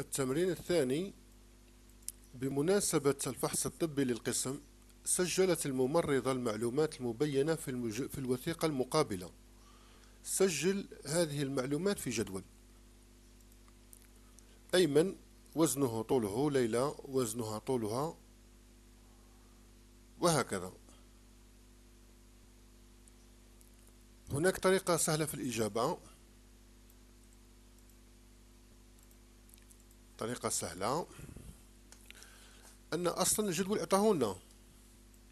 التمرين الثاني بمناسبة الفحص الطبي للقسم سجلت الممرضة المعلومات المبينة في, المج... في الوثيقة المقابلة سجل هذه المعلومات في جدول أيمن وزنه طوله ليلى وزنها طولها وهكذا هناك طريقة سهلة في الإجابة طريقة سهلة أن أصلا الجدول عطاه لنا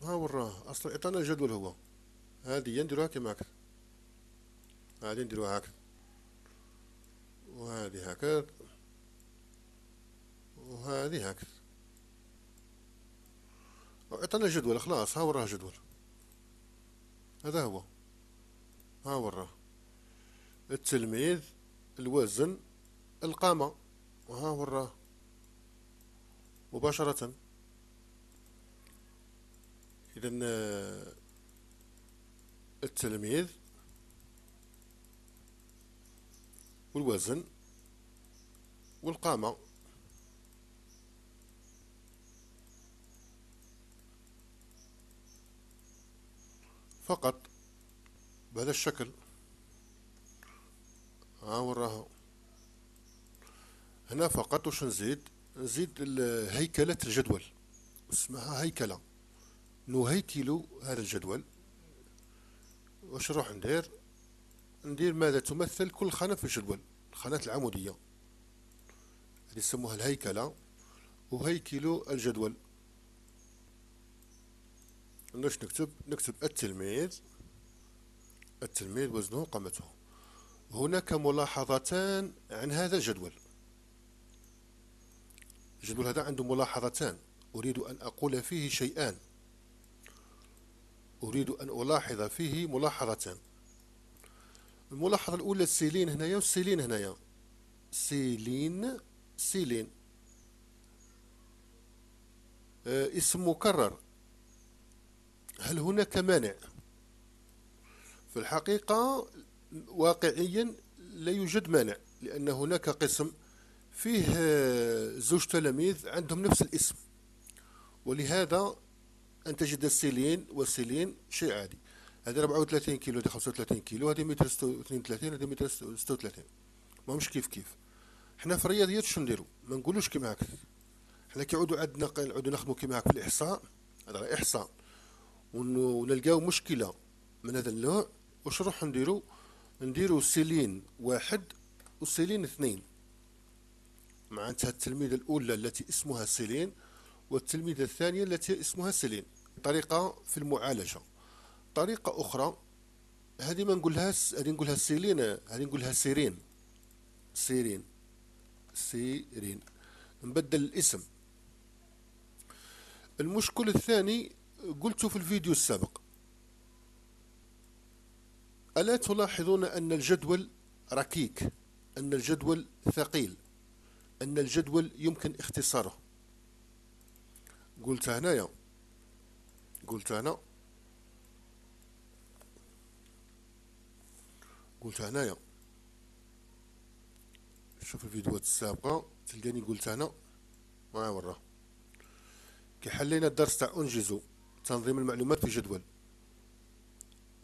ها وراه أصلا عطانا الجدول هو هذه نديروها كيما هكا هذه نديروها هكا وهذه هكا وهذه هكا عطانا جدول خلاص ها وراه جدول هذا هو ها وراه التلميذ الوزن القامه وها هو وراه مباشرة إذا آه، التلميذ والوزن والقامة فقط بهذا الشكل ها وراها هنا فقط واش نزيد نزيد هيكلة الجدول اسمها هيكلة نهيكل هذا الجدول واش نروح ندير ندير ماذا تمثل كل خانة في الجدول الخانات العمودية هذه يسموها الهيكلة وهيكل الجدول نش نكتب نكتب التلميذ التلميذ وزنه وقامته هناك ملاحظتان عن هذا الجدول الجدول هذا عنده ملاحظتان أريد أن أقول فيه شيئان أريد أن ألاحظ فيه ملاحظتان الملاحظة الأولى السيلين هنايا والسيلين هنايا سيلين سيلين آه، اسم مكرر هل هناك مانع في الحقيقة واقعيا لا يوجد مانع لأن هناك قسم فيه آه، زوج تلاميذ عندهم نفس الاسم ولهذا أن تجد السيلين والسيلين شيء عادي هذه 34 كيلو هذه 35 كيلو هذه متر 32 هذا متر 36 ما كيف كيف حنا في الرياضيات شنو نديرو ما نقولوش كيما هكا حنا كيعودوا عندنا نعودوا نخدموا كيما هكا في الاحصاء هذا راه احصاء ونلقاو مشكله من هذا النوع واش نروحو نديرو نديرو سيلين واحد وسيلين اثنين معناتها التلميذة الأولى التي اسمها سيلين والتلميذة الثانية التي اسمها سيلين طريقة في المعالجة طريقة أخرى هذه ما نقولهاش هذه نقولها سيلين هذه نقولها سيرين سيرين سيرين نبدل الاسم المشكل الثاني قلته في الفيديو السابق ألا تلاحظون أن الجدول ركيك أن الجدول ثقيل أن الجدول يمكن اختصاره قلت هنايا قلت هنا قلت هنايا شوف الفيديوهات السابقة تلقاني قلت هنا ما مرة كي حلينا الدرس تاع أنجزو تنظيم المعلومات في جدول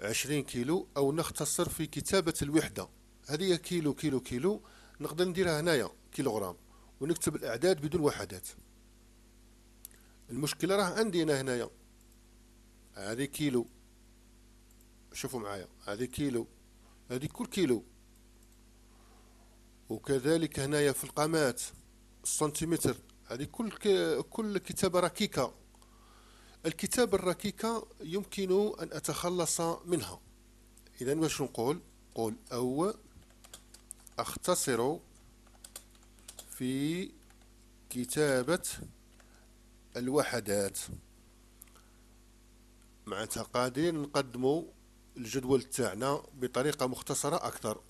عشرين كيلو أو نختصر في كتابة الوحدة هذه كيلو كيلو كيلو نقدر نديرها هنايا كيلوغرام ونكتب الأعداد بدون وحدات المشكلة راه عندي أنا هنايا هذه كيلو شوفوا معايا هذه كيلو هذه كل كيلو وكذلك هنايا في القامات السنتيمتر هذه كل كل كتابة ركيكة الكتابة الركيكة يمكن أن أتخلص منها إذا واش نقول قول أو أختصر في كتابة الوحدات مع تقادير نقدم الجدول تاعنا بطريقة مختصرة أكثر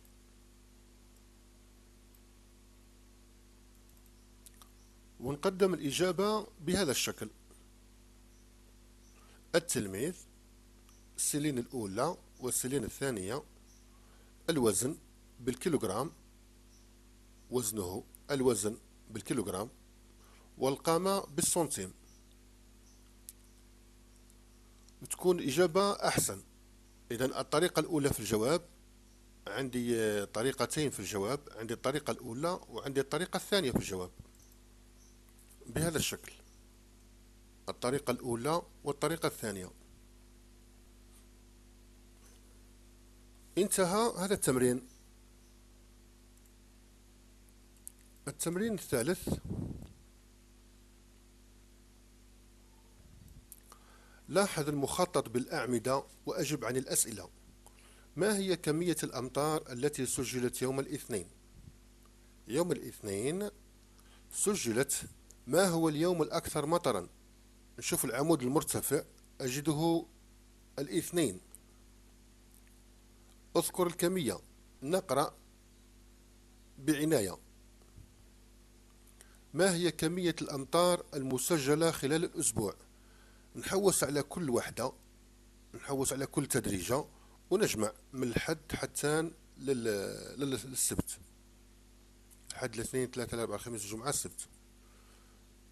ونقدم الإجابة بهذا الشكل التلميذ السلين الأولى والسلين الثانية الوزن بالكيلوغرام وزنه الوزن بالكيلوغرام والقامة بالسنتيم تكون إجابة أحسن إذا الطريقة الأولى في الجواب عندي طريقتين في الجواب عندي الطريقة الأولى وعندي الطريقة الثانية في الجواب بهذا الشكل الطريقة الأولى والطريقة الثانية انتهى هذا التمرين التمرين الثالث لاحظ المخطط بالأعمدة وأجب عن الأسئلة ما هي كمية الأمطار التي سجلت يوم الاثنين؟ يوم الاثنين سجلت ما هو اليوم الأكثر مطرا؟ نشوف العمود المرتفع أجده الاثنين أذكر الكمية نقرأ بعناية ما هي كمية الأمطار المسجلة خلال الأسبوع نحوس على كل وحدة نحوس على كل تدريجة ونجمع من الحد حتى للسبت حد الاثنين ثلاثة الأربعة الخميس الجمعة السبت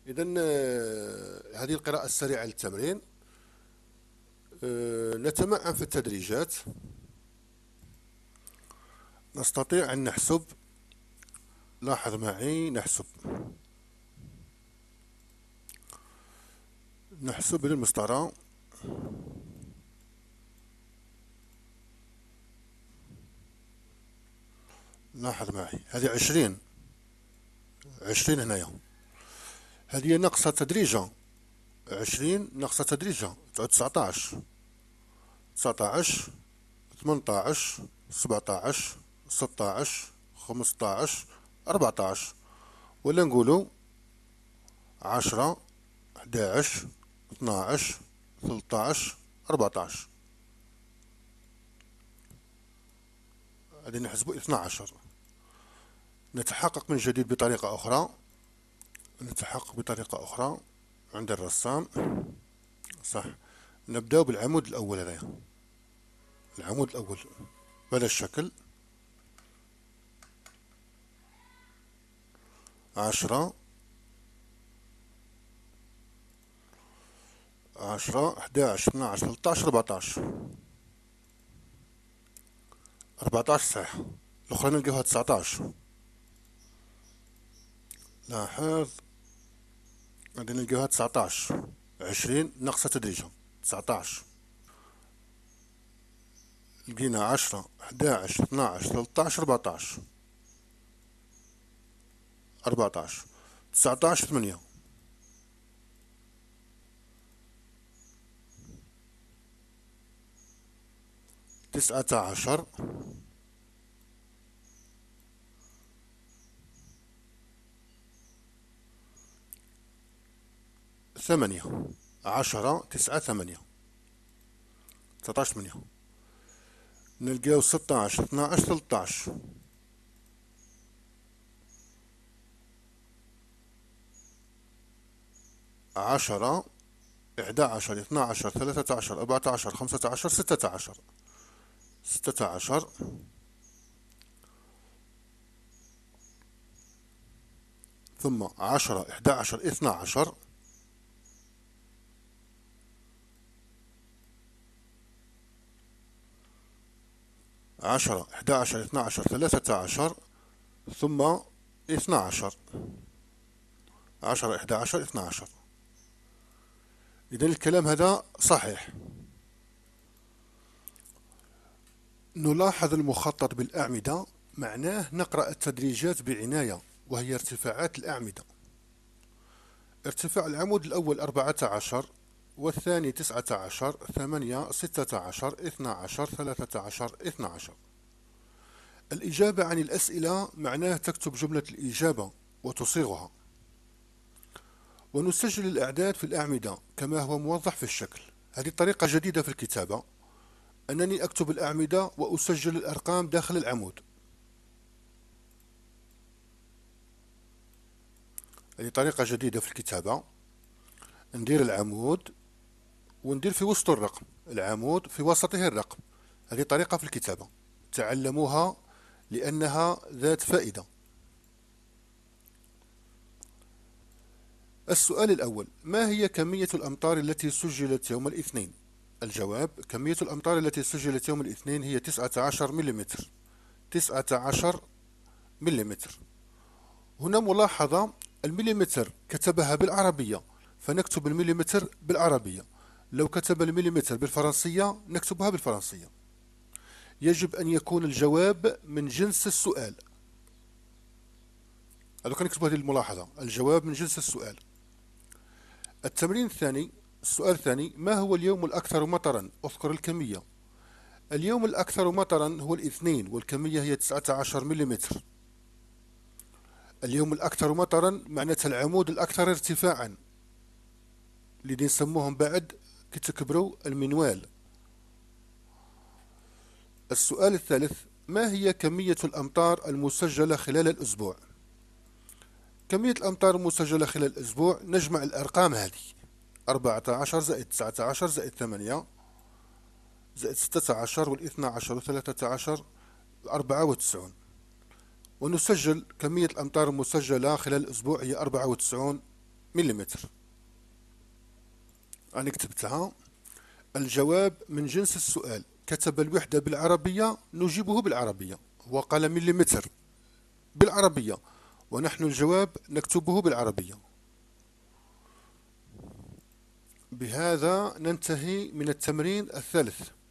إذا هذه القراءة السريعة للتمرين أه، نتمعن في التدريجات نستطيع أن نحسب لاحظ معي نحسب نحسب المسطرة لاحظ معي هذه عشرين عشرين هنايا هذه ناقصة تدريجا عشرين ناقصة تدريجا تعود تسعتاعش تسعتاعش ثمنتاعش سبعتاعش ستاعش خمسطاعش أربعتاعش ولا نقولو عشرة حداعش 12 13 14 غادي نحسبوا 12 نتحقق من جديد بطريقة أخرى نتحقق بطريقة أخرى عند الرسام صح نبدأ بالعمود الأول هذا العمود الأول بهذا الشكل عشرة عشرة حداعش اثناعش ثلطاعش ربعطاعش ربعطاعش صحيح الأخرى نلقاوها تسعطاعش لاحظ غادي نلقاوها تسعطاعش عشرين ناقصة تدريجا تسعطاعش لقينا عشرة حداعش اثناعش ثلطاعش ربعطاعش ربعطاعش تسعطاعش ثمانية تسعة عشر ثمانية عشرة تسعة ثمانية تسعة ثمانية نلقاو عشر ثلاثة عشر عشرة إحدى عشر اثنا عشر ثلاثة عشر أربعة عشر خمسة عشر ستة عشر ستة عشر ثم عشرة إحدى عشر اثنى عشر عشرة إحدى عشر اثنى عشر ثلاثة عشر ثم اثنى عشر عشرة إحدى عشر اثنى عشر إذا الكلام هذا صحيح نلاحظ المخطط بالأعمدة معناه نقرأ التدريجات بعناية وهي ارتفاعات الأعمدة ارتفاع العمود الأول 14 والثاني 19 8 16 12 13 12 الإجابة عن الأسئلة معناه تكتب جملة الإجابة وتصيغها ونسجل الأعداد في الأعمدة كما هو موضح في الشكل هذه طريقة جديدة في الكتابة أنني أكتب الأعمدة وأسجل الأرقام داخل العمود هذه طريقة جديدة في الكتابة ندير العمود وندير في وسط الرقم العمود في وسطه الرقم هذه طريقة في الكتابة تعلموها لأنها ذات فائدة السؤال الأول ما هي كمية الأمطار التي سجلت يوم الاثنين الجواب كمية الأمطار التي سجلت يوم الاثنين هي 19 ملم 19 ملم هنا ملاحظة المليمتر كتبها بالعربية فنكتب المليمتر بالعربية لو كتب المليمتر بالفرنسية نكتبها بالفرنسية يجب أن يكون الجواب من جنس السؤال هذا نكتب هذه الملاحظة الجواب من جنس السؤال التمرين الثاني السؤال الثاني ما هو اليوم الأكثر مطرا؟ أذكر الكمية اليوم الأكثر مطرا هو الاثنين والكمية هي 19 ملم اليوم الأكثر مطرا معناتها العمود الأكثر ارتفاعا اللي نسموهم بعد كي تكبروا المنوال السؤال الثالث ما هي كمية الأمطار المسجلة خلال الأسبوع؟ كمية الأمطار المسجلة خلال الأسبوع نجمع الأرقام هذه 14 زائد 19 زائد 8 زائد 16 والاثنى عشر وثلاثة عشر أربعة وتسعون ونسجل كمية الأمطار المسجلة خلال الأسبوع هي أربعة وتسعون مليمتر أنا كتبتها الجواب من جنس السؤال كتب الوحدة بالعربية نجيبه بالعربية هو قال مليمتر بالعربية ونحن الجواب نكتبه بالعربية بهذا ننتهي من التمرين الثالث